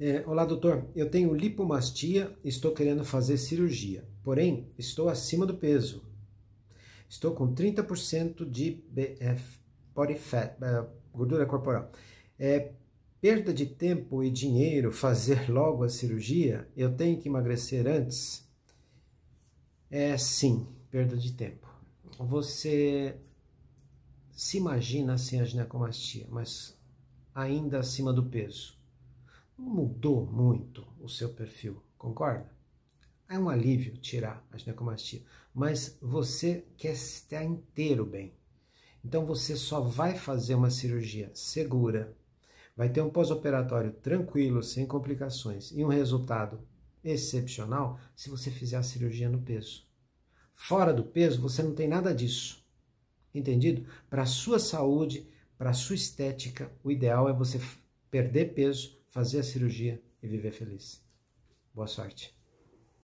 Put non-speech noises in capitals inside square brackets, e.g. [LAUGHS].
É, Olá, doutor. Eu tenho lipomastia e estou querendo fazer cirurgia, porém estou acima do peso. Estou com 30% de BF, body fat, é, gordura corporal. É perda de tempo e dinheiro fazer [LAUGHS] logo a cirurgia? Eu tenho que emagrecer antes? É sim, perda de tempo. Você se imagina sem a ginecomastia, mas ainda acima do peso mudou muito o seu perfil, concorda? É um alívio tirar a ginecomastia, mas você quer estar inteiro bem. Então você só vai fazer uma cirurgia segura, vai ter um pós-operatório tranquilo, sem complicações e um resultado excepcional se você fizer a cirurgia no peso. Fora do peso, você não tem nada disso. Entendido? Para a sua saúde, para a sua estética, o ideal é você perder peso fazer a cirurgia e viver feliz. Boa sorte.